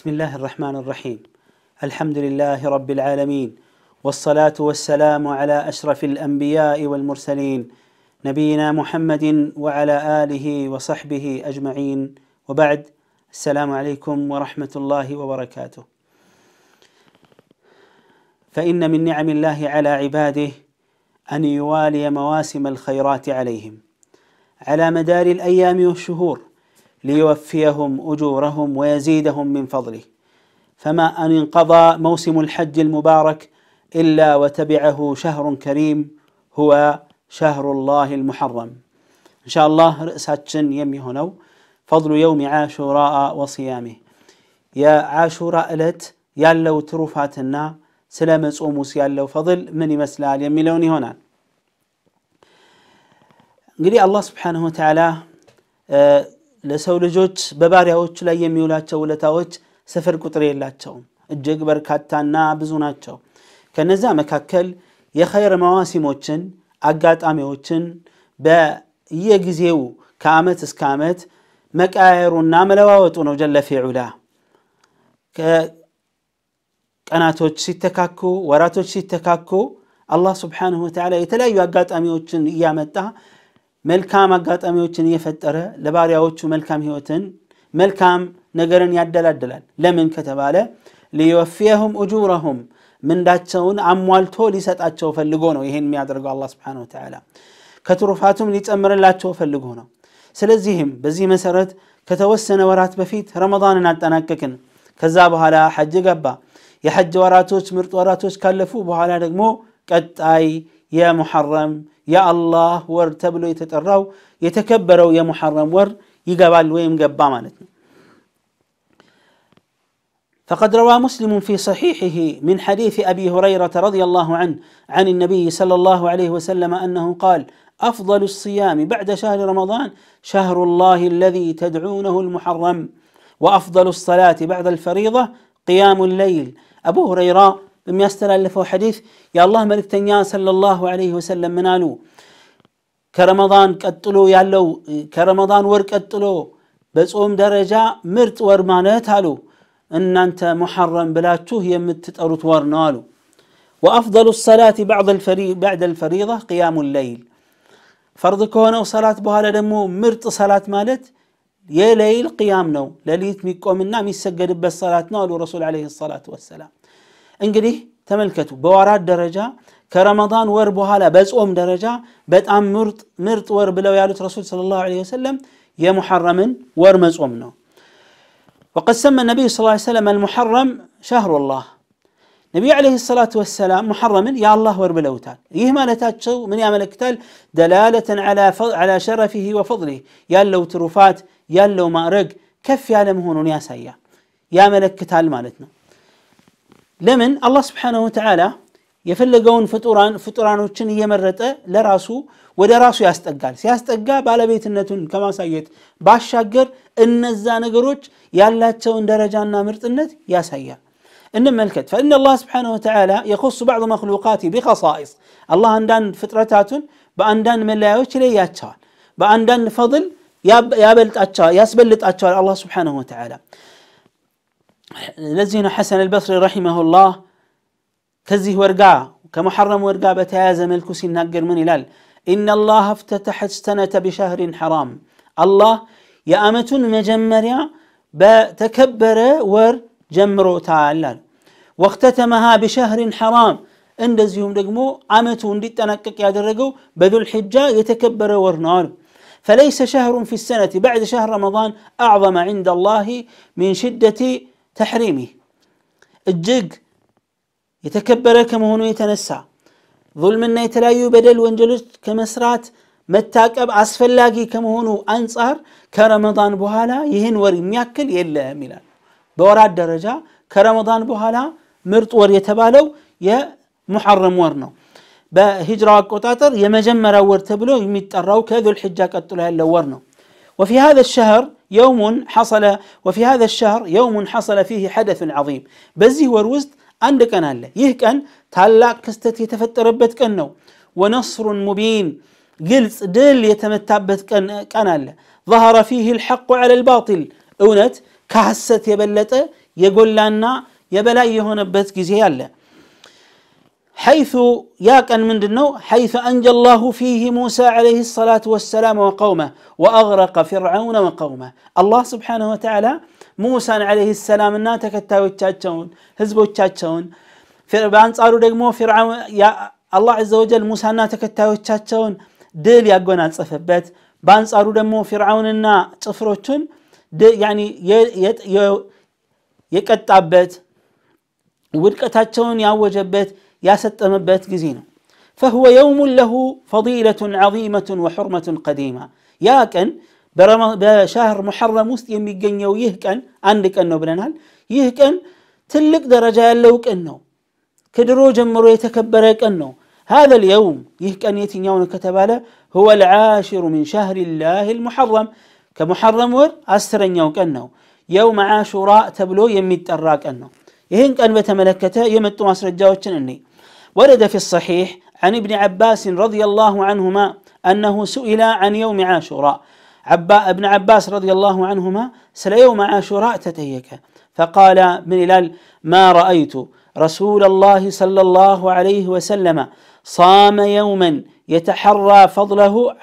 بسم الله الرحمن الرحيم الحمد لله رب العالمين والصلاه والسلام على اشرف الانبياء والمرسلين نبينا محمد وعلى اله وصحبه اجمعين وبعد السلام عليكم ورحمه الله وبركاته فان من نعم الله على عباده ان يوالي مواسم الخيرات عليهم على مدار الايام والشهور ليوفيهم اجورهم ويزيدهم من فضله فما ان انقضى موسم الحج المبارك الا وتبعه شهر كريم هو شهر الله المحرم ان شاء الله رأساتشن يمي هنو فضل يوم عاشوراء وصيامه يا عاشوراء الت يالو تروفاتنا سلام صوموس يالو فضل من يمي لوني هنا قلي الله سبحانه وتعالى ለሰው ልጆች በባሪያዎቹ ላይ የሚውላቸው ውለታዎች ስፍር ቁጥር የላቸውም። እጅግ በርካታና ብዙ ናቸው። ከነዛ መካከል የኸይር መዋሲሞችን፣ አጋጣሚዎችን በየጊዜው ከአመት እስከ ዓመት መቃየሩና መለዋወጡ ነው። ጀለፊ ዑላ ቀናቶች ሲተካኩ፣ ወራቶች ሲተካኩ አላህ ስብሓንሁ ወተላ የተለያዩ አጋጣሚዎችን እያመጣ መልካም አጋጣሚዎችን እየፈጠረ ለባሪያዎቹ መልካም ህይወትን መልካም ነገርን ያደላድላል። ለምን ከተባለ ሊወፊየሁም እጁረሁም ምንዳቸውን አሟልቶ ሊሰጣቸው ፈልጎ ነው። ይሄን የሚያደርገው አላህ ሱብሓነሁ ወተዓላ ከትሩፋቱም ሊጨምርላቸው ፈልጎ ነው። ስለዚህም በዚህ መሰረት ከተወሰነ ወራት በፊት ረመዳንን አጠናቀቅን። ከዛ በኋላ ሐጅ ገባ። የሐጅ ወራቶች ምርጥ ወራቶች ካለፉ በኋላ ደግሞ ቀጣይ يا الله ور تبلو የተጠራው يتكبروا يا محرم ور يقبال ويم قبا مالتنا فقد روى مسلم في صحيحه من حديث ابي هريره رضي الله عنه عن النبي صلى الله عليه وسلم انه قال افضل الصيام بعد شهر رمضان شهر الله الذي تدعونه المحرم وافضل الصلاه بعد الفريضه قيام الليل ابو هريره የሚያስተላልፈው ሐዲስ የአላህ መልእክተኛ ሰለላሁ ዐለይሂ ወሰለም ምን አሉ? ከረመዳን ቀጥሎ ያለው ከረመዳን ወር ቀጥሎ በጾም ደረጃ ምርጥ ወር ማለት አሉ እናንተ ሙሐረም ብላችሁ የምትጠሩት ወር ነው አሉ። ወአፍደሉ ሰላት ባዕደ ልፈሪዳ ቅያሙ ለይል ፈርድ ከሆነው ሰላት በኋላ ደግሞ ምርጥ ሰላት ማለት የለይል ቅያም ነው። ሌሊት የሚቆምና የሚሰገድበት ሰላት ነው አሉ ረሱል ዐለይሂ ሰላቱ ወሰላም። እንግዲህ ተመልከቱ በወራት ደረጃ ከረመዳን ወር በኋላ በጾም ደረጃ በጣም ምርጥ ምርጥ ወር ብለው ያሉት ረሱል ሰለላሁ ዐለይሂ ወሰለም የሙሐረምን ወር መጾም ነው وقد سمى النبي صلى الله عليه وسلم المحرم شهر الله ነቢዩ ዓለይሂ ሰላቱ ወሰላም ሙሐረምን የአላህ ወር ብለውታል ይህ ማለታቸው ምን ያመለክታል ደላለተን ዓላ ሸረፊህ ወፈضሊህ ያለው ትሩፋት ያለው ማዕረግ ከፍ ያለ መሆኑን ያሳያል ያመለክታል ማለት ነው ለምን አላህ ስብሓንሁ ወተዓላ የፈለገውን ፍጡራኖችን እየመረጠ ለራሱ ወደ ራሱ ያስጠጋል። ሲያስጠጋ ባለቤትነቱን ከማሳየት ባሻገር እነዛ ነገሮች ያላቸውን ደረጃና ምርጥነት ያሳያል። እንመልከት። ፈኢነ አላህ ስብሓንሁ ወተዓላ የኮሱ ባዕድ መክሉቃት ቢከሳኢስ አላህ አንዳንድ ፍጥረታቱን በአንዳንድ መለያዮች ይለያቸዋል፣ በአንዳንድ ፈضል ያበልጣቸዋል፣ ያስበልጣቸዋል አላህ ስብሓንሁ ወተዓላ لزينا حسن البصري رحمه الله كزيه ورقا كمحرم ورقا بتعز ملك سنقر من إلال إن الله افتتح السنة بشهر حرام الله يا أمتون مجمريا بتكبر ور جمرو تعالى واختتمها بشهر حرام عند زيهم دقمو عمتون دي تنكك يادرقو بذو الحجة يتكبر ور نار فليس شهر في السنة بعد شهر رمضان أعظم عند الله من شدة ተሕሪሚ እጅግ የተከበረ ከመሆኑ የተነሳ ዙልምና የተለያዩ በደል ወንጀሎች ከመስራት መታቀብ አስፈላጊ ከመሆኑ አንጻር ከረመዳን በኋላ ይህን ወር የሚያክል የለም ይላል። በወራት ደረጃ ከረመዳን በኋላ ምርጥ ወር የተባለው የሙሐረም ወር ነው። በሂጅራው አቆጣጠር የመጀመሪያ ወር ተብሎ የሚጠራው ከዙልሕጃ ቀጥሎ ያለው ወር ነው። ወፊ ሃዛ ሸህር يوم حصل وفي هذا الشهر يوم حصل فيه حدث عظيم بزي وروزت عند كان الله يه كان تالاك كستت ربتك أنه ونصر مبين قلت دل يتمتبت كان الله ظهر فيه الحق على الباطل اونت كهست يبلت يقول لنا يبلا يهون بس كزي الله حيث ياكن من دنو حيث أنجى الله فيه موسى عليه الصلاة والسلام وقومه وأغرق فرعون وقومه الله سبحانه وتعالى موسى عليه السلام أنا تكتاوتشاتشون هزبوتشاتشون በአንጻሩ ደግሞ ፊርዓውን አላህ ዘ ወጀል ሙሳና ተከታዮቻቸውን ድል ያጎናጸፈበት በአንጻሩ ደግሞ ፊርዓውንና ጭፍሮቹን የቀጣበት ውድቀታቸውን ያወጀበት يا ستم بيت جزينه فهو يوم له فضيلة عظيمة وحرمة قديمة يا كان بشهر محرم وست يمي يهكن عندك أنه يه يهكن تلك درجة لو كأنه كدرو جمرو يتكبرك أنه هذا اليوم يه أن يتين يوم كتباله هو العاشر من شهر الله المحرم كمحرم ور أسرن يوم كأنه يوم عاشوراء تبلو يميت أراك أنه يهنك أن بتملكته يمت مصر الجاوة أني ورد في الصحيح عن ابن عباس رضي الله عنهما أنه سئل عن يوم عاشوراء عبا ابن عباس رضي الله عنهما سل يوم عاشوراء تتيك فقال ابن هلال ما رأيت رسول الله صلى الله عليه وسلم صام يوما يتحرى فضله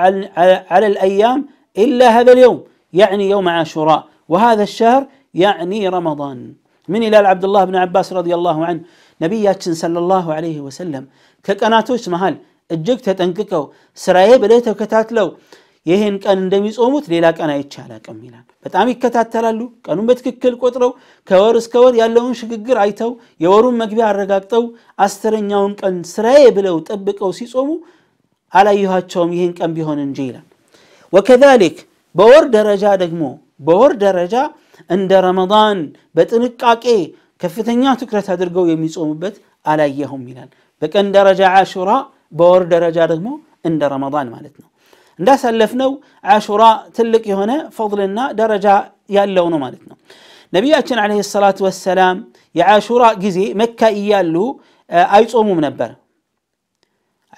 على الأيام إلا هذا اليوم يعني يوم عاشوراء وهذا الشهر يعني رمضان من هلال عبد الله بن عباس رضي الله عنه ነቢያችን ሰለላሁ ዐለይሂ ወሰለም ከቀናቶች መሃል እጅግ ተጠንቅቀው ስራዬ ብለው ተከታትለው ይህን ቀን እንደሚጾሙት ሌላ ቀን አይቼ አላቅም ይላል። በጣም ይከታተላሉ። ቀኑን በትክክል ቆጥረው ከወር እስከ ወር ያለውን ሽግግር አይተው የወሩን መግቢያ አረጋግጠው አስረኛውን ቀን ስራዬ ብለው ጠብቀው ሲጾሙ አላየኋቸውም ይህን ቀን ቢሆን እንጂ ይላል። ወከዛሊክ በወር ደረጃ ደግሞ በወር ደረጃ እንደ ረመዳን በጥንቃቄ ከፍተኛ ትኩረት አድርገው የሚጾሙበት አላየሁም ይላል በቀን ደረጃ አሹራ በወር ደረጃ ደግሞ እንደ ረመዳን ማለት ነው እንዳሳለፍነው አሹራ ትልቅ የሆነ ፈضልና ደረጃ ያለው ነው ማለት ነው ነቢያችን አለ ሰላቱ ወሰላም የአሹራ ጊዜ መካ እያሉ አይጾሙም ነበር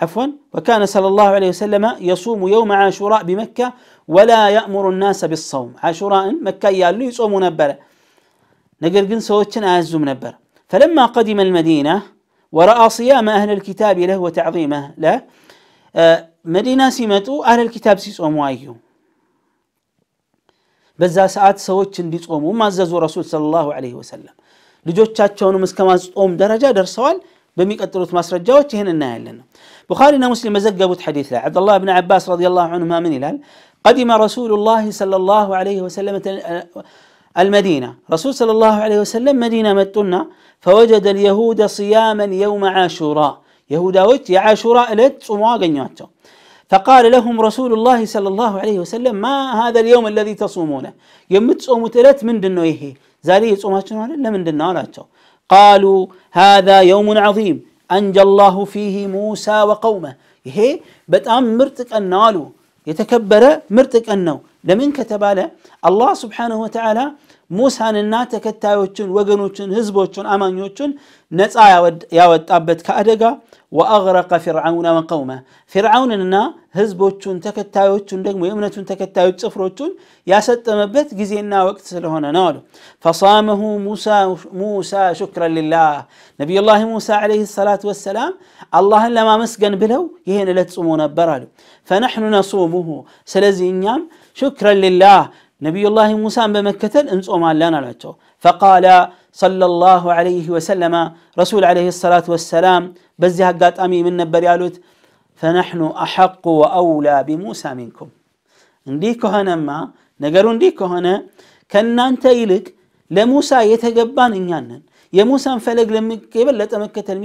عفوا وكان صلى الله عليه وسلم يصوم يوم عاشوراء بمكة ولا يأمر الناس بالصوم عاشوراء مكة يالو يصوم نبره نقر قن سوتشن أعزم نبر فلما قدم المدينة ورأى صيام أهل الكتاب له وتعظيمه له آه مدينة سيمتو أهل الكتاب سيصوموا أيهم بزا ساعات سوتشن بيصوموا ما ززوا رسول صلى الله عليه وسلم لجوتشاتشون مسكماز أم درجة درسوال بميك أتروت مصر الجوتش هنا النايل لنا بخاري مسلم زق أبو حديث عبد الله بن عباس رضي الله عنهما من الهل قدم رسول الله صلى الله عليه وسلم المدينة رسول صلى الله عليه وسلم مدينة متنا فوجد اليهود صياما يوم عاشوراء يهودا يا عاشوراء لت صوما قنياتو فقال لهم رسول الله صلى الله عليه وسلم ما هذا اليوم الذي تصومونه صوم تلت من دنو يهي زاري صوماتنا من دنو قالوا هذا يوم عظيم أنجى الله فيه موسى وقومه يهي بتأم مرتك ቀን يتكبر مرتك የተከበረ ለምን ከተባለ አላህ ስብሓንሁ ወተዓላ ሙሳንና ተከታዮችን ወገኖችን ህዝቦችን አማኞችን ነፃ ያወጣበት ከአደጋ ወአግረቀ ፊርዓውነ ወቀውመ ፊርዓውንና ህዝቦቹን ተከታዮቹን ደግሞ የእምነቱን ተከታዮች ጽፍሮቹን ያሰጠመበት ጊዜና ወቅት ስለሆነ ነው አሉ ፈሳመሁ ሙሳ ሹክረ ልላህ ነቢዩላህ ሙሳ ዓለይህ ሰላት ወሰላም አላህን ለማመስገን ብለው ይህን ዕለት ጽሞ ነበር አሉ ፈነሕኑ ነሱሙሁ ስለዚህ እኛም شكرا لله نبي الله موسى بمكتل انصوم لنا لاتو فقال صلى الله عليه وسلم رسول عليه الصلاة والسلام بزي هقات أمي من نبر يالوت فنحن أحق وأولى بموسى منكم نديكو هنا ما نقرون ديكو هنا كنا انت يلك لموسى يتقبان إنيانا የሙሳን لا የበለጠ መከተል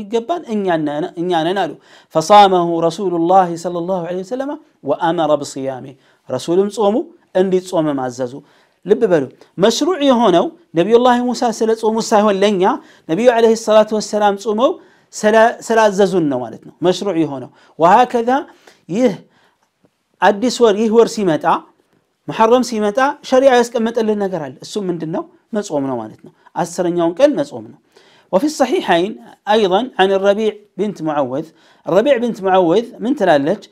إن يعني نالو فصامه رسول الله صلى الله عليه وسلم وأمر بصيامه رسولهم صوموا اندي صوم ما عززوا لب بلو مشروع يهونو نبي الله موسى سلا صوموا ساهم لنيا نبي عليه الصلاة والسلام صوموا سلا سلا عززونا مالتنا مشروع يهونو وهكذا يه أدي سور يه ور سيمتا محرم سيمتا شريعة يسكمت اللي نقرال السوم من دنو ما صومنا مالتنا أسرن يوم كان ما صومنا وفي الصحيحين أيضا عن الربيع بنت معوذ الربيع بنت معوذ من تلالج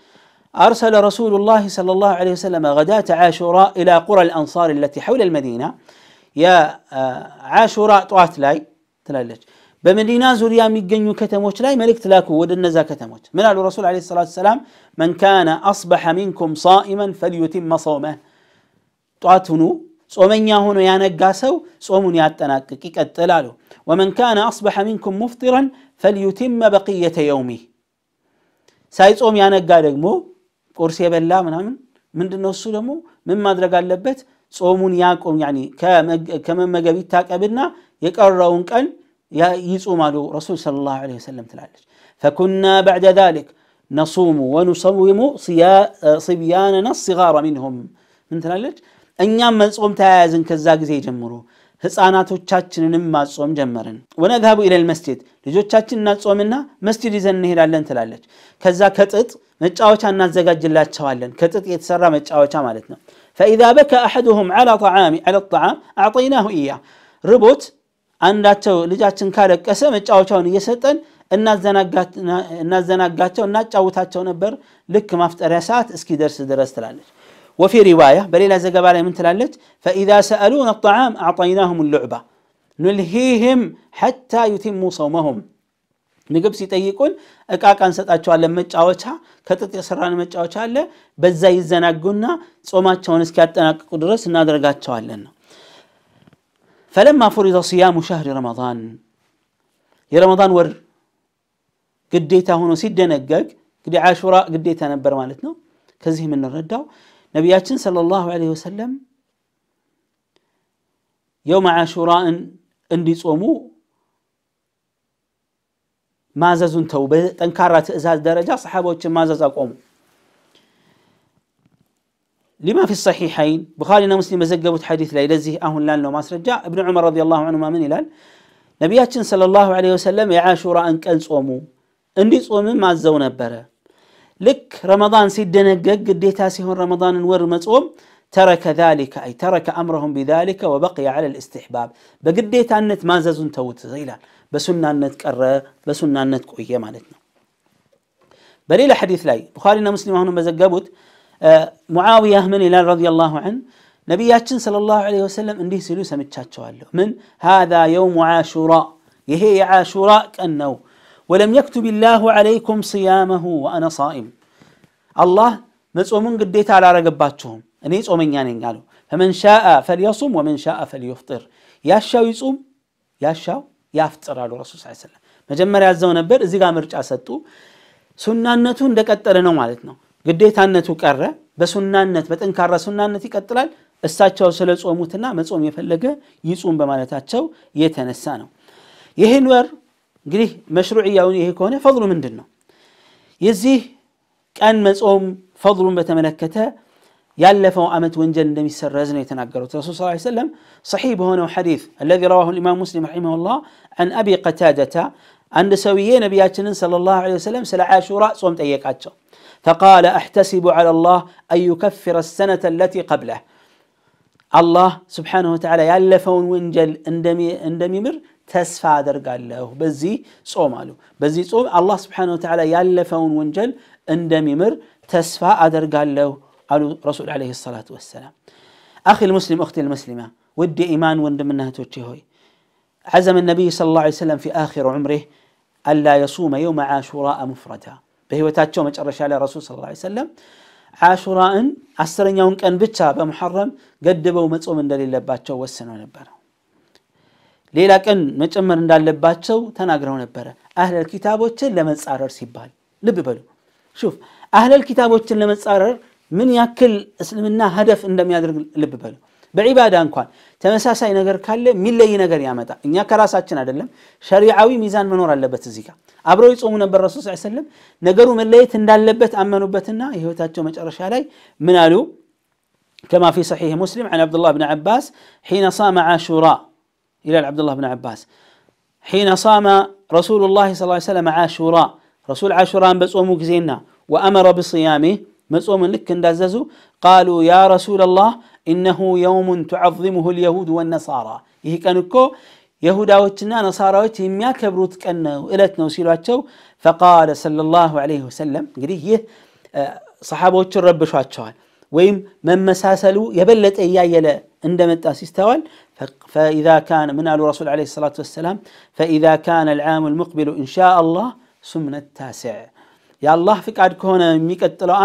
أرسل رسول الله صلى الله عليه وسلم غداة عاشوراء إلى قرى الأنصار التي حول المدينة يا آه، عاشوراء طوات لاي تلالج بمدينة زوريا ميقن كتموت لاي ملك تلاكو ود النزا كتموت من قال الرسول عليه الصلاة والسلام من كان أصبح منكم صائما فليتم صومه طوات هنو صومن يا هنو يا نقاسو صومن يا ومن كان أصبح منكم مفطرا فليتم بقية يومه سايت صوم يا نقا ቁርስ የበላ ምናምን ምንድነው እሱ ደግሞ ምን ማድረግ አለበት ጾሙን ያቆም ከመመገብ ይታቀብና የቀረውን ቀን ይጾማሉ ረሱል ሰለላሁ ዐለይሂ ወሰለም ትላለች ፈኩና ባዕደ ዛሊክ ነሱሙ ወኑሰዊሙ ስብያነና ሲጋራ ሚንሁም ምን ትላለች እኛም መጾም ተያያዝን ከዛ ጊዜ ጀምሮ ህፃናቶቻችንንም ማጾም ጀመርን። ወነዛቡ ኢለል መስጂድ ልጆቻችን እናጾምና መስጂድ ይዘን እንሄዳለን ትላለች። ከዛ ከጥጥ መጫወቻ እናዘጋጅላቸዋለን። ከጥጥ የተሰራ መጫወቻ ማለት ነው። ፈኢዛ በካ አሐዱሁም ዐላ ጣዓሚ ዐላ ጣዓም አዕጠይናሁ እያ ርቦት አንዳቸው ልጃችን ካለቀሰ መጫወቻውን እየሰጠን እናዘናጋቸው፣ እናጫውታቸው ነበር ልክ ማፍጠሪያ ሰዓት እስኪደርስ ድረስ ትላለች። وفي رواية بل إلى زقب عليهم من تلالج فإذا سألون الطعام أعطيناهم اللعبة نلهيهم حتى يتموا صومهم نقبس يتأيقون أكا كان ست أجوال لما تجاوتها كتت يسران لما تجاوتها بزاي الزناقونا صومات شونس كاتنا قدرس نادرقات جوال لنا فلما فرض صيام شهر رمضان يا رمضان ور قديتا هنا سيدنا قد عاشوراء قديتا نبر مالتنا كزي من الرداو ነቢያችን ሰለላሁ ዐለይሂ ወሰለም የውም አሹራን እንዲጾሙ ማዘዙን ተው በጠንካራ ትእዛዝ ደረጃ ሰሓቦችን ማዘዝ አቆሙ لما في الصحيحين بخاري مسلم مزجبوا حديث لا يلزيه أهون لان لو ما سرجع ابن عمر رضي الله عنهما من إلال نبيات صلى الله عليه وسلم يعاشوا رأن كان صومو اني صومن ما زونا بره لك رمضان سيدنا جج ديتا سيهون رمضان نور مزقوم ترك ذلك أي ترك أمرهم بذلك وبقي على الاستحباب بقديت أنت ما زازون توت زيلا بسنا أنت كرة بسنا أنت كوية مالتنا بليل حديث لاي بخارينا مسلم هنا مزقبوت معاوية من إلى رضي الله عنه نبي صلى الله عليه وسلم عنده سلوسة متشاتشوالو من هذا يوم عاشوراء يهي عاشوراء كأنه ወለም የክቱብ ላሁ ዓለይኩም ስያመሁ ወአነ ሳኢም አላህ መጾሙን ግዴታ አላረገባችሁም እኔ ጾመኛ ነኝ አለው ፈመን ሻአ ፈልየሱም ወመን ሻአ ፈልዩፍጥር ያሻው ይጹም ያሻው ያፍጥር አሉ ረሱል ስ ሰለም መጀመሪያ ያዘው ነበር እዚህ ጋር ምርጫ ሰጡ ሱናነቱ እንደቀጠለ ነው ማለት ነው ግዴታነቱ ቀረ በሱናነት በጠንካራ ሱናነት ይቀጥላል እሳቸው ስለ ጾሙትና መጾም የፈለገ ይጹም በማለታቸው የተነሳ ነው ይህን ወር እንግዲህ መሽሩዕያውን ይሄ ከሆነ ፈضሉ ምንድን ነው የዚህ ቀን መጾም ፈضሉን በተመለከተ ያለፈው አመት ወንጀል እንደሚሰረዝ ነው የተናገሩት ረሱል ስ ሰለም ሰሒህ በሆነው ሐዲት አለዚ ረዋሁ ልኢማም ሙስሊም ረሒመሁ ላህ አን አቢ ቀታደታ አንድ ሰውዬ ነቢያችንን صለ ላሁ ለ ወሰለም ስለ አሹራ ጾም ጠየቃቸው فقال أحتسب على الله أن يكفر السنة التي قبله الله سبحانه وتعالى يلفون ونجل اندمي اندمي مر تسفى درق الله بزي صوم علو بزي صوم الله سبحانه وتعالى يلفون ونجل اندم يمر تسفى درق الله علو رسول عليه الصلاة والسلام أخي المسلم أختي المسلمة ودي إيمان وندمنا توجهوي عزم النبي صلى الله عليه وسلم في آخر عمره ألا يصوم يوم عاشوراء مفردا بهي وتاتشو مجرش على رسول صلى الله عليه وسلم عاشوراء أسرن يوم كان بيتشا بمحرم قدبوا مصوم دليل لباتشو وسنوا نبرهم ሌላ ቀን መጨመር እንዳለባቸው ተናግረው ነበረ። አህለል ኪታቦችን ለመጻረር ሲባል ልብ በሉ ሹፍ፣ አህለል ኪታቦችን ለመጻረር ምን ያክል እስልምና ሀደፍ እንደሚያደርግ ልብ በሉ። በዒባዳ እንኳን ተመሳሳይ ነገር ካለ የሚለይ ነገር ያመጣ እኛ ከራሳችን አይደለም። ሸሪዓዊ ሚዛን መኖር አለበት። እዚህ ጋር አብረው ይጾሙ ነበር ረሱል ስ ዐለይሂ ነገሩ መለየት እንዳለበት አመኑበትና የህይወታቸው መጨረሻ ላይ ምን አሉ? ከማ ፊ ሰሒሕ ሙስሊም ዐን አብዱላህ ብን ዐባስ ሒነ ሳመ ዓሹራ إلى عبد الله بن عباس حين صام رسول الله صلى الله عليه وسلم عاشوراء رسول عاشوراء بصومك زينا وأمر بصيامه مصوم لك اندززو قالوا يا رسول الله إنه يوم تعظمه اليهود والنصارى إيه كانكو يهودا وتنا نصارى وتهم يا كبروت كأنه إلتنا وسيلواتشو فقال صلى الله عليه وسلم قريه يه صحابة وتشرب شوال ويم من مساسلو يبلت إياي يلا عندما تأسيس توال فإذا كان من آل الرسول عليه الصلاة والسلام فإذا كان العام المقبل إن شاء الله سمن التاسع يا الله فيك فقاد كهونه የሚቀጥለው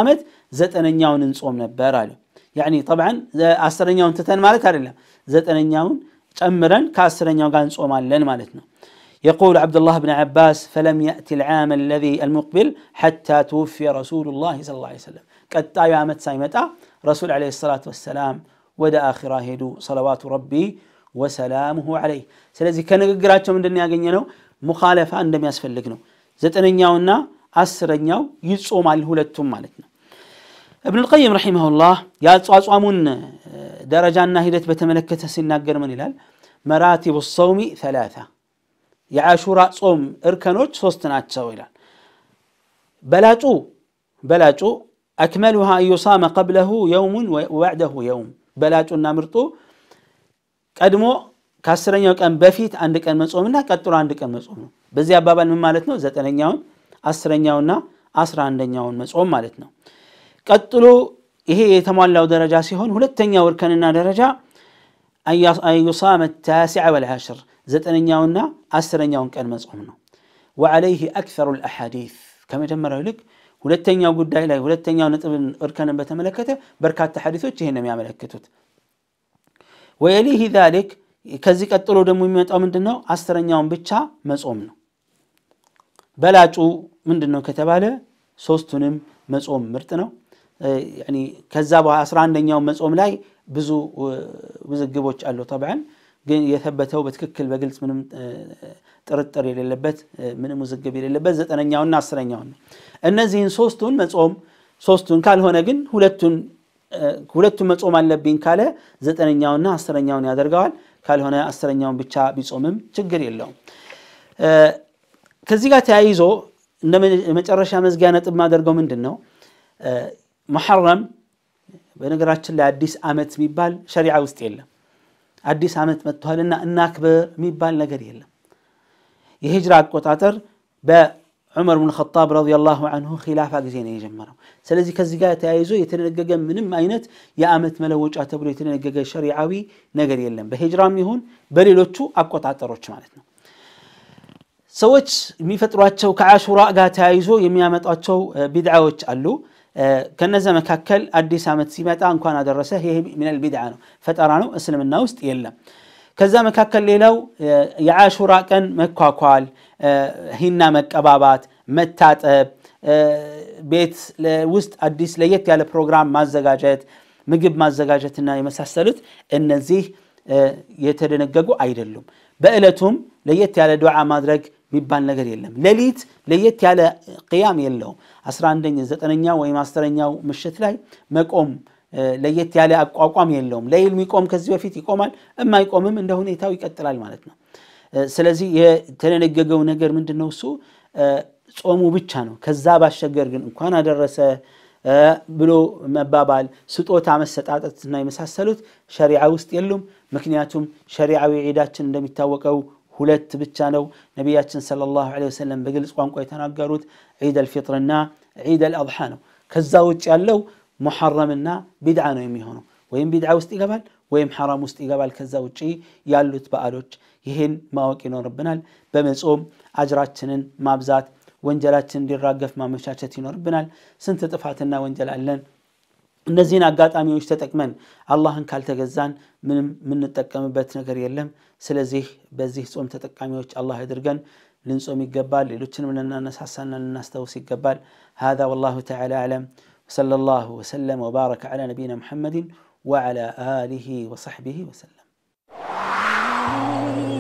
زت أنا نياون نصوم አለ يعني طبعا تتن አስረኛውን ትተን ማለት አይደለም ዘጠነኛውን ጨምረን ከአስረኛው ጋር نصوم لن مالتنا يقول عبد الله بن عباس فلم يأتي العام الذي المقبل حتى توفي رسول الله صلى الله عليه وسلم كتا يا آمد سايمتا رسول عليه الصلاة والسلام ወደ አኺራ ሄዱ ሰለዋቱ ረቢ ወሰላሙሁ አለይህ ስለዚህ ከንግግራቸው ምንድን ያገኘ ነው ሙኻለፋ እንደሚያስፈልግ ነው ዘጠነኛውና አስረኛው ይጾማል ሁለቱም ማለት ነው ابن القيم رحمه الله ያጿጿሙን ደረጃና ሂደት በተመለከተ ሲናገር ምን ይላል መራቲቡ ሰውሚ ثلاثة የአሹራ ጾም እርከኖች ሶስት ናቸው ይላል በላጩ በላጩ أكملها أن يصام قبله يوم وبعده يوم በላጩና ምርጡ ቀድሞ ከአስረኛው ቀን በፊት አንድ ቀን መጾምና ቀጥሎ አንድ ቀን መጾም ነው። በዚህ አባባል ምን ማለት ነው? ዘጠነኛውን አስረኛውና አስራ አንደኛውን መጾም ማለት ነው። ቀጥሎ ይሄ የተሟላው ደረጃ ሲሆን ሁለተኛ ወርከንና ደረጃ አዩሳመ ታሲዐ ወልዓሽር ዘጠነኛውና አስረኛውን ቀን መጾም ነው። ወዐለይህ አክሰሩ ልአሓዲስ ከመጀመሪያው ልክ ሁለተኛው ጉዳይ ላይ ሁለተኛው ነጥብ እርከንን በተመለከተ በርካታ ሐዲሶች ይህን የሚያመለክቱት። ወየሊህ ዛሊክ ከዚህ ቀጥሎ ደግሞ የሚመጣው ምንድን ነው? አስረኛውን ብቻ መጾም ነው። በላጩ ምንድን ነው ከተባለ ሶስቱንም መጾም ምርጥ ነው። ከዛ አስራ አንደኛው መጾም ላይ ብዙ ውዝግቦች አሉ። ተብዓን ግን የተበተው በትክክል በግልጽ ምንም ጥርጥር የሌለበት ምንም ውዝግብ የሌለበት ዘጠነኛውና አስረኛውን ነው። እነዚህን ሶስቱን መጾም ሶስቱን ካልሆነ ግን ሁለቱን መጾም አለብኝ ካለ ዘጠነኛውና አስረኛውን ያደርገዋል። ካልሆነ አስረኛውን ብቻ ቢጾምም ችግር የለውም። ከዚህ ጋር ተያይዞ እንደ መጨረሻ መዝጊያ ነጥብ ማደርገው ምንድን ነው መሐረም በነገራችን ላይ አዲስ ዓመት የሚባል ሸሪዓ ውስጥ የለም። አዲስ ዓመት መጥቷልና እናክብር የሚባል ነገር የለም። يهجر أكوتاتر عمر بن الخطاب رضي الله عنه خلافة جزينة يجمره سلزي كزيقا تايزو يتنقق من ماينت يا أمت ملوج أتبري يتنقق شريعوي نقر يلم بهجرام يهون بلي لوتو أكوتاتر روتش مالتنا سويتش ميفتروا كعاشوراء قا تايزو يميامت أتشو بدعوتش ألو ከነዛ መካከል አዲስ ዓመት ሲመጣ እንኳን አደረሰ ይህ ምን ልቢድዓ ነው ፈጠራ ነው እስልምና ውስጥ ከዛ መካከል ሌላው የአሹራ ቀን መኳኳል፣ ሂና መቀባባት፣ መታጠብ፣ ቤት ውስጥ አዲስ ለየት ያለ ፕሮግራም ማዘጋጀት፣ ምግብ ማዘጋጀትና የመሳሰሉት እነዚህ የተደነገጉ አይደሉም። በእለቱም ለየት ያለ ዱዓ ማድረግ የሚባል ነገር የለም። ሌሊት ለየት ያለ ቅያም የለውም። 11ኛ 9ኛ ወይም 10 ምሽት ላይ መቆም ለየት ያለ አቋቋም የለውም። ለይል የሚቆም ከዚህ በፊት ይቆማል፣ እማይቆምም እንደ ሁኔታው ይቀጥላል ማለት ነው። ስለዚህ የተደነገገው ነገር ምንድን ነው? እሱ ጾሙ ብቻ ነው። ከዛ ባሸገር ግን እንኳን አደረሰ ብሎ መባባል፣ ስጦታ መሰጣጠትና የመሳሰሉት ሸሪዓ ውስጥ የሉም። ምክንያቱም ሸሪዓዊ ዒዳችን እንደሚታወቀው ሁለት ብቻ ነው። ነቢያችን ሰለላሁ ዐለይሂ ወሰለም በግልጽ ቋንቋ የተናገሩት ዒድ አልፊጥርና ዒድ አልአድሓ ነው። ከዛ ውጭ ያለው ሙሐረምና ቢድዓ ነው የሚሆነው ወይም ቢድዓ ውስጥ ይገባል ወይም ሐራም ውስጥ ይገባል ከዛ ውጪ ያሉት በዓሎች ይህን ማወቅ ይኖርብናል በመጾም አጅራችንን ማብዛት ወንጀላችን እንዲራገፍ ማመቻቸት ይኖርብናል ስንት ጥፋትና ወንጀል አለን እነዚህን አጋጣሚዎች ተጠቅመን አላህን ካልተገዛን ምንም የምንጠቀምበት ነገር የለም ስለዚህ በዚህ ጾም ተጠቃሚዎች አላህ አድርገን ልንጾም ይገባል ሌሎችንም ልናነሳሳና ልናስታውስ ይገባል هذا والله تعالى أعلم صلى الله وسلم وبارك على نبينا محمد وعلى آله وصحبه وسلم